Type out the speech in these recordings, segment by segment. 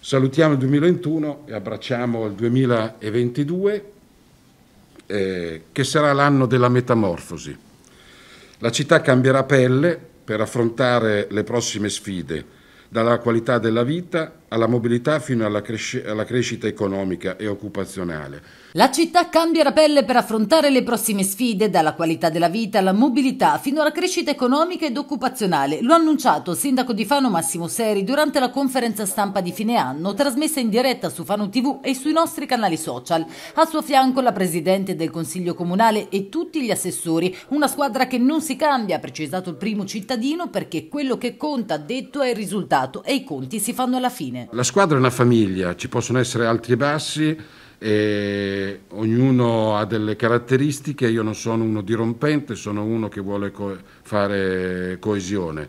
Salutiamo il 2021 e abbracciamo il 2022, eh, che sarà l'anno della metamorfosi. La città cambierà pelle per affrontare le prossime sfide, dalla qualità della vita alla mobilità fino alla, cresce, alla, crescita economica e occupazionale. La città cambia la pelle per affrontare le prossime sfide, dalla qualità della vita alla mobilità fino alla crescita economica ed occupazionale. Lo ha annunciato il sindaco di Fano Massimo Seri durante la conferenza stampa di fine anno, trasmessa in diretta su Fano TV e sui nostri canali social. A suo fianco la presidente del Consiglio Comunale e tutti gli assessori. Una squadra che non si cambia, ha precisato il primo cittadino, perché quello che conta, detto, è il risultato e i conti si fanno alla fine fine. La squadra è una famiglia, ci possono essere alti e bassi, e ognuno ha delle caratteristiche, io non sono uno dirompente, sono uno che vuole co fare coesione.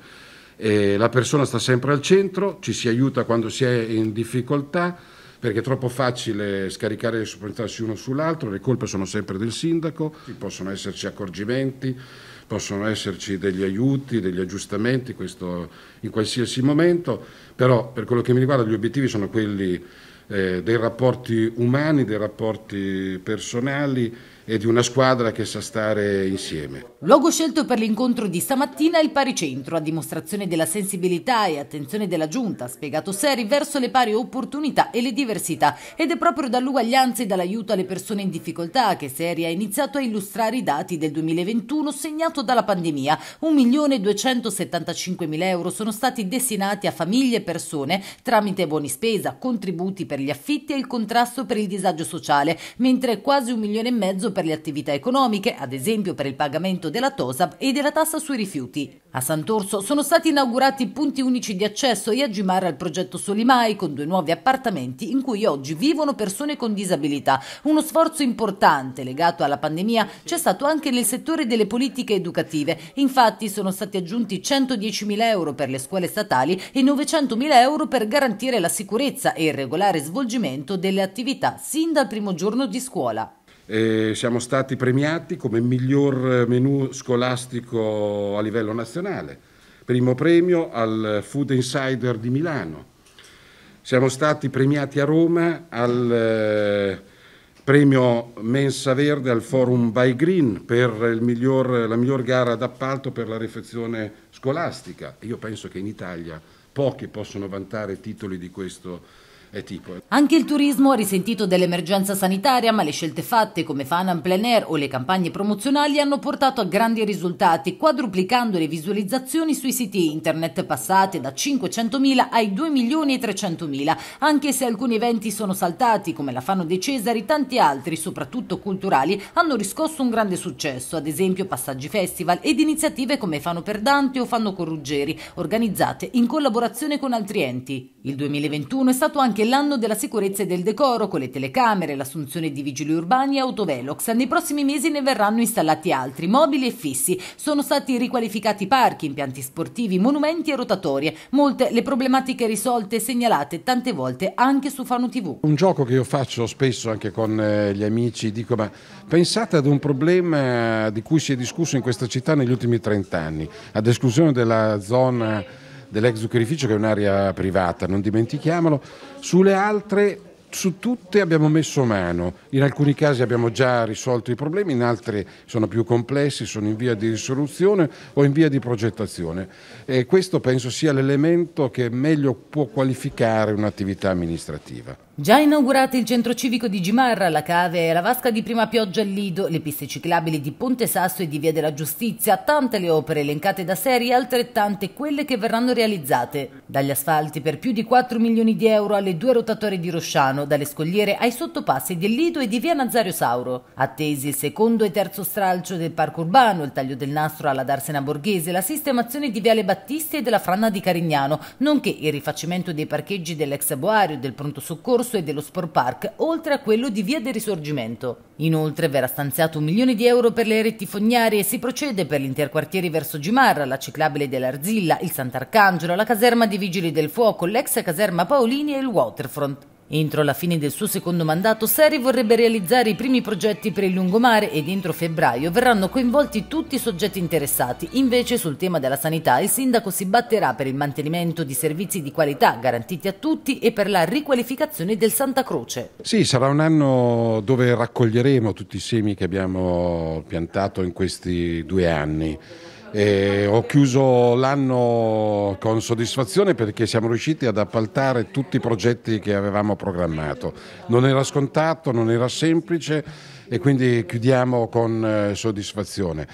E la persona sta sempre al centro, ci si aiuta quando si è in difficoltà perché è troppo facile scaricare le soprintendenze uno sull'altro, le colpe sono sempre del sindaco, possono esserci accorgimenti, possono esserci degli aiuti, degli aggiustamenti, questo in qualsiasi momento, però per quello che mi riguarda gli obiettivi sono quelli eh, dei rapporti umani, dei rapporti personali e di una squadra che sa stare insieme. Luogo scelto per l'incontro di stamattina è il Paricentro, a dimostrazione della sensibilità e attenzione della Giunta, spiegato Seri, verso le pari opportunità e le diversità. Ed è proprio dall'uguaglianza e dall'aiuto alle persone in difficoltà che Seri ha iniziato a illustrare i dati del 2021 segnato dalla pandemia. 1.275.000 euro sono stati destinati a famiglie e persone tramite buoni spesa, contributi per per gli affitti e il contrasto per il disagio sociale, mentre quasi un milione e mezzo per le attività economiche, ad esempio per il pagamento della TOSAP e della tassa sui rifiuti. A Sant'Orso sono stati inaugurati punti unici di accesso e a Gimara il progetto Solimai con due nuovi appartamenti in cui oggi vivono persone con disabilità. Uno sforzo importante legato alla pandemia c'è stato anche nel settore delle politiche educative. Infatti sono stati aggiunti 110.000 euro per le scuole statali e 900.000 euro per garantire la sicurezza e il regolare sviluppo svolgimento delle attività sin dal primo giorno di scuola. E siamo stati premiati come miglior eh, menù scolastico a livello nazionale, primo premio al Food Insider di Milano. Siamo stati premiati a Roma al eh, premio Mensa Verde al Forum By Green per miglior, la miglior gara d'appalto per la refezione scolastica. Io penso che in Italia pochi possono vantare titoli di questo tipo e tipo. Eh. Anche il turismo ha risentito dell'emergenza sanitaria, ma le scelte fatte come Fanan Plein Air o le campagne promozionali hanno portato a grandi risultati, quadruplicando le visualizzazioni sui siti internet passate da 500.000 ai 2.300.000, anche se alcuni eventi sono saltati, come la Fano dei Cesari, tanti altri, soprattutto culturali, hanno riscosso un grande successo, ad esempio passaggi festival ed iniziative come Fano per Dante o Fano Corruggeri, organizzate in collaborazione con altri enti. Il 2021 è stato anche anche l'anno della sicurezza e del decoro, con le telecamere, l'assunzione di vigili urbani e autovelox. Nei prossimi mesi ne verranno installati altri, mobili e fissi. Sono stati riqualificati parchi, impianti sportivi, monumenti e rotatorie. Molte le problematiche risolte e segnalate tante volte anche su Fano TV. Un gioco che io faccio spesso anche con eh, gli amici, dico ma pensate ad un problema di cui si è discusso in questa città negli ultimi 30 anni, ad esclusione della zona dell'ex zuccherificio che è un'area privata, non dimentichiamolo, sulle altre su tutte abbiamo messo mano, in alcuni casi abbiamo già risolto i problemi, in altri sono più complessi, sono in via di risoluzione o in via di progettazione e questo penso sia l'elemento che meglio può qualificare un'attività amministrativa. Già inaugurati il centro civico di Gimarra, la cave e la vasca di prima pioggia al Lido, le piste ciclabili di Ponte Sasso e di Via della Giustizia, tante le opere elencate da serie, altrettante quelle che verranno realizzate. Dagli asfalti per più di 4 milioni di euro alle due rotatorie di Rosciano, Milano, dalle scogliere ai sottopassi di Lido e di via Nazario Sauro. Attesi il secondo e terzo stralcio del parco urbano, il taglio del nastro alla Darsena Borghese, la sistemazione di Viale Battisti e della Franna di Carignano, nonché il rifacimento dei parcheggi dell'ex Boario, del Pronto Soccorso e dello Sport Park, oltre a quello di via del Risorgimento. Inoltre verrà stanziato un milione di euro per le reti fognarie e si procede per l'interquartiere verso Gimarra, la ciclabile dell'Arzilla, il Sant'Arcangelo, la caserma di Vigili del Fuoco, l'ex caserma Paolini e il Waterfront. Entro la fine del suo secondo mandato, Seri vorrebbe realizzare i primi progetti per il lungomare ed entro febbraio verranno coinvolti tutti i soggetti interessati. Invece sul tema della sanità il sindaco si batterà per il mantenimento di servizi di qualità garantiti a tutti e per la riqualificazione del Santa Croce. Sì, sarà un anno dove raccoglieremo tutti i semi che abbiamo piantato in questi due anni. E ho chiuso l'anno con soddisfazione perché siamo riusciti ad appaltare tutti i progetti che avevamo programmato. Non era scontato, non era semplice e quindi chiudiamo con eh, soddisfazione.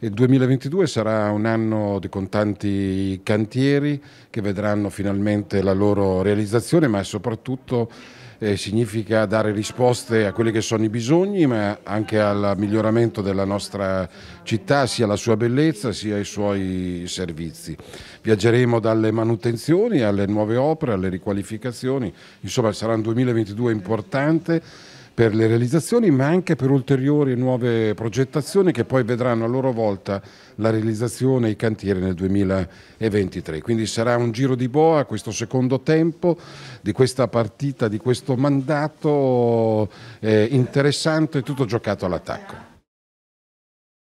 Il 2022 sarà un anno di tanti cantieri che vedranno finalmente la loro realizzazione, ma soprattutto eh, significa dare risposte a quelli che sono i bisogni, ma anche al miglioramento della nostra città, sia la sua bellezza sia i suoi servizi. Viaggeremo dalle manutenzioni alle nuove opere, alle riqualificazioni, insomma sarà un 2022 importante per le realizzazioni ma anche per ulteriori nuove progettazioni che poi vedranno a loro volta la realizzazione e i cantieri nel 2023. Quindi sarà un giro di boa questo secondo tempo di questa partita, di questo mandato eh, interessante, tutto giocato all'attacco.